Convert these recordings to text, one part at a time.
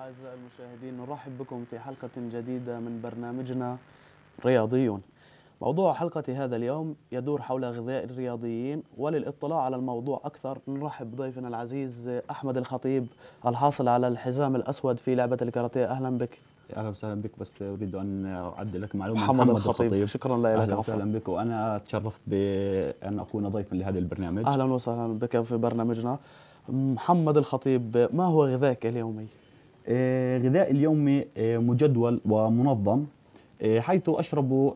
أعزائي المشاهدين نرحب بكم في حلقة جديدة من برنامجنا رياضيون موضوع حلقة هذا اليوم يدور حول غذاء الرياضيين وللإطلاع على الموضوع أكثر نرحب بضيفنا العزيز أحمد الخطيب الحاصل على الحزام الأسود في لعبة الكاراتيه أهلا بك اهلا وسهلا بك بس اريد ان اعد لك معلومه محمد, محمد الخطيب. الخطيب شكرا لك اهلا وسهلا بك وانا تشرفت بان اكون ضيفا لهذا البرنامج اهلا وسهلا بك في برنامجنا محمد الخطيب ما هو غذاك اليومي؟ آه، غذائي اليومي آه، مجدول ومنظم آه، حيث أشرب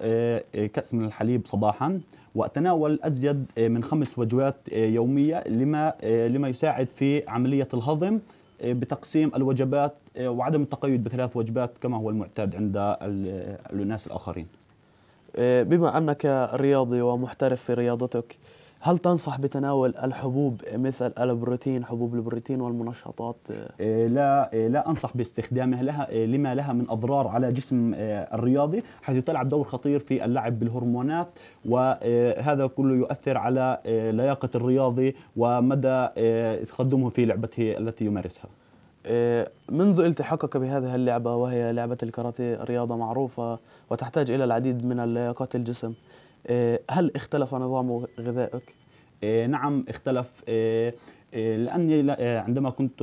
كأس من الحليب صباحا وأتناول أزيد من خمس وجبات يومية لما لما يساعد في عملية الهضم بتقسيم الوجبات وعدم التقيد بثلاث وجبات كما هو المعتاد عند الناس الآخرين بما أنك رياضي ومحترف في رياضتك هل تنصح بتناول الحبوب مثل البروتين حبوب البروتين والمنشطات إيه، لا إيه، لا انصح باستخدامها لها إيه، لما لها من اضرار على جسم الرياضي حيث تلعب دور خطير في اللعب بالهرمونات وهذا كله يؤثر على لياقه الرياضي ومدى تقدمه في لعبته التي يمارسها منذ التحاقك بهذه اللعبه وهي لعبه الكاراتيه رياضه معروفه وتحتاج الى العديد من لياقات الجسم إيه، هل اختلف نظام غذائك؟ إيه، نعم اختلف إيه، لاني عندما كنت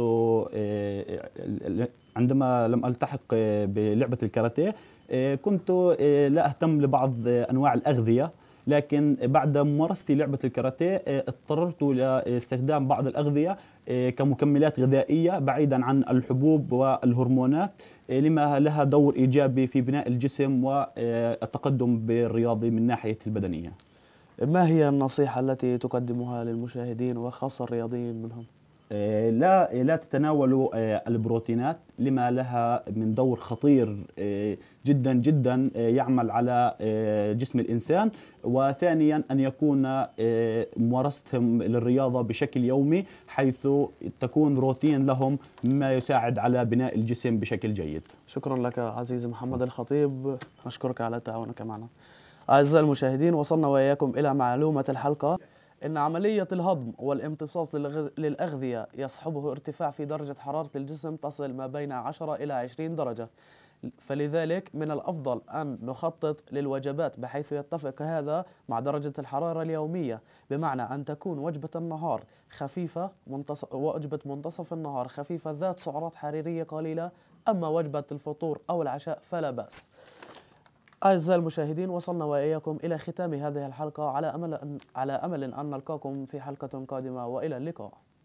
عندما لم التحق بلعبه الكاراتيه كنت لا اهتم لبعض انواع الاغذيه لكن بعد ممارستي لعبه الكاراتيه آه، اضطررت لاستخدام بعض الاغذيه آه، كمكملات غذائيه بعيدا عن الحبوب والهرمونات آه، لما لها دور ايجابي في بناء الجسم والتقدم بالرياضي من ناحيه البدنيه. ما هي النصيحه التي تقدمها للمشاهدين وخاصه الرياضيين منهم؟ آه، لا آه، لا تتناولوا آه، البروتينات لما لها من دور خطير جدا جدا يعمل على جسم الانسان وثانيا ان يكون ممارستهم للرياضه بشكل يومي حيث تكون روتين لهم ما يساعد على بناء الجسم بشكل جيد. شكرا لك عزيزي محمد الخطيب نشكرك على تعاونك معنا. اعزائي المشاهدين وصلنا واياكم الى معلومه الحلقه إن عملية الهضم والامتصاص للأغذية يصحبه ارتفاع في درجة حرارة الجسم تصل ما بين 10 إلى 20 درجة فلذلك من الأفضل أن نخطط للوجبات بحيث يتفق هذا مع درجة الحرارة اليومية بمعنى أن تكون وجبة النهار خفيفة منتصف وجبة منتصف النهار خفيفة ذات سعرات حرارية قليلة أما وجبة الفطور أو العشاء فلا بأس أعزائي المشاهدين وصلنا وإياكم إلى ختام هذه الحلقة على أمل أن على أمل أن نلقاكم في حلقة قادمة وإلى اللقاء